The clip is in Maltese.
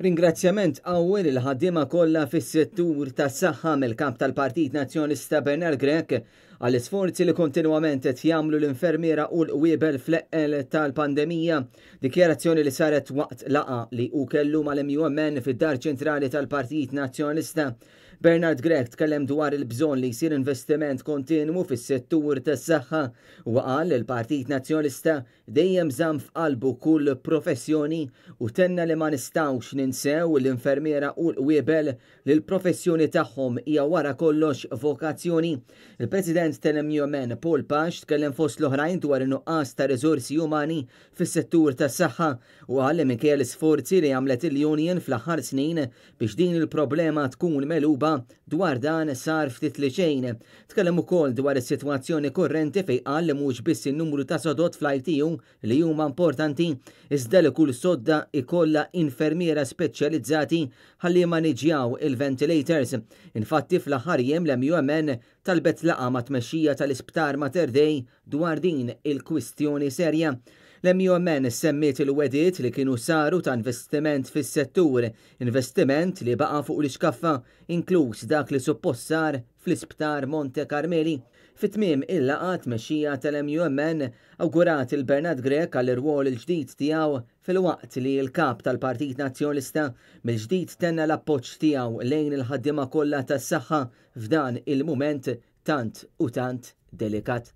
Ringrazzjament għawel il-ħaddima kollha fis-settur tas saħħa mill kamp tal-Partit Nazzjonista Bernard Grek għall isforzi li kontinuament qed jagħmlu l-infermiera u l-qwiebel fl eqel tal-pandemija, dikjerazzjoni li saret waqt laqa li u kellu mal-MUMN fid-dar ċentrali tal-Partit Nazzjonista Bernard Gregg tkellem dwar il-bżon li jsir investiment kontinwu fis-settur tas-saħħa u qal il-Partit Nazjonista dejjem żamm f'qalbu kull professjoni u tenna li ma nistawx ninsew l-infermiera u l-wiebel li l-professjoni tagħhom hija wara kollox vokazzjoni. Il-President tenem jomen Paul Pax tkellem fost l-oħrajn dwar in-nuqqas ta' riżorsi umani fis-settur tas-saħħa u għal li sforzi li għamlet il-Union fl-aħħar snin biex din il-problema tkun meluba imma dwar dan sar ftit li xejn. Tkellem ukoll dwar is-sitwazzjoni korrenti fej qal li mhux biss in-numru ta' sodot flajtiju li huma importanti iżda li kull sodda ikolla infermiera speċjalizzati ħalli maniġjaw il-ventilators. Infatti fl-aħħar jiem l men talbet laqa ma' tmexxija tal-isptar Mater Dei dwar din il-kwistjoni serja. L-MUMN semmiet il-wedit li kienu saru ta' investiment fis settur investiment li baqa fuq l-iskaffa, inkluż dak li suppossar fl-isptar Monte Carmeli. Fit-tmim il-laqat mexxija tal-MUMN awgurat il-Bernard Grek għall irwol il-ġdid tiegħu fil-waqt li l-kap tal-Partit Nazzjonista mill-ġdid tenna l-appoġġ tiegħu lejn il-ħaddiema kollha tas-saħħa f'dan il-mument tant u tant delikat.